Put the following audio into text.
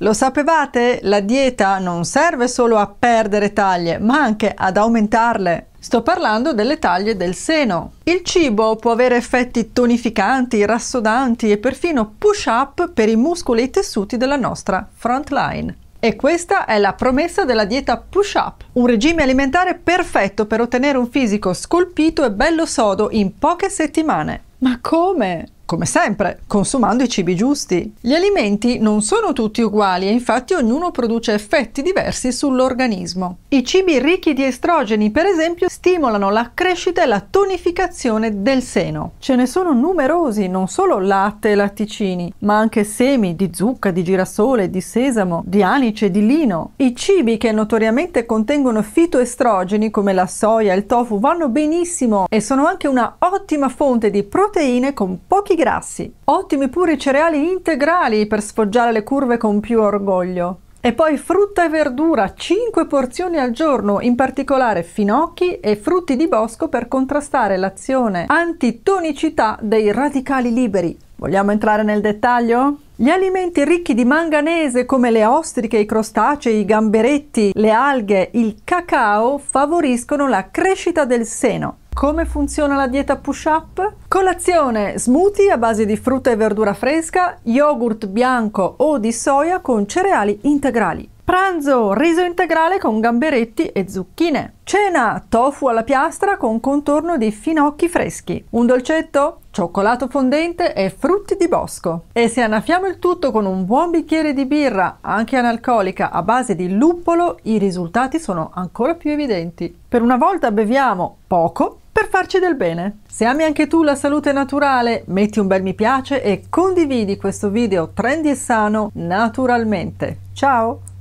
Lo sapevate? La dieta non serve solo a perdere taglie, ma anche ad aumentarle. Sto parlando delle taglie del seno. Il cibo può avere effetti tonificanti, rassodanti e perfino push-up per i muscoli e i tessuti della nostra frontline. E questa è la promessa della dieta push-up, un regime alimentare perfetto per ottenere un fisico scolpito e bello sodo in poche settimane. Ma come? come sempre, consumando i cibi giusti. Gli alimenti non sono tutti uguali e infatti ognuno produce effetti diversi sull'organismo. I cibi ricchi di estrogeni, per esempio, stimolano la crescita e la tonificazione del seno. Ce ne sono numerosi, non solo latte e latticini, ma anche semi di zucca, di girasole, di sesamo, di anice, di lino. I cibi che notoriamente contengono fitoestrogeni come la soia e il tofu vanno benissimo e sono anche una ottima fonte di proteine con pochi grassi. Ottimi pure i cereali integrali per sfoggiare le curve con più orgoglio. E poi frutta e verdura, 5 porzioni al giorno, in particolare finocchi e frutti di bosco per contrastare l'azione antitonicità dei radicali liberi. Vogliamo entrare nel dettaglio? Gli alimenti ricchi di manganese come le ostriche, i crostacei, i gamberetti, le alghe, il cacao favoriscono la crescita del seno come funziona la dieta push-up? Colazione smoothie a base di frutta e verdura fresca, yogurt bianco o di soia con cereali integrali. Pranzo riso integrale con gamberetti e zucchine. Cena tofu alla piastra con contorno di finocchi freschi. Un dolcetto? Cioccolato fondente e frutti di bosco. E se annaffiamo il tutto con un buon bicchiere di birra, anche analcolica, a base di luppolo, i risultati sono ancora più evidenti. Per una volta beviamo poco per farci del bene. Se ami anche tu la salute naturale, metti un bel mi piace e condividi questo video trendy e sano naturalmente. Ciao!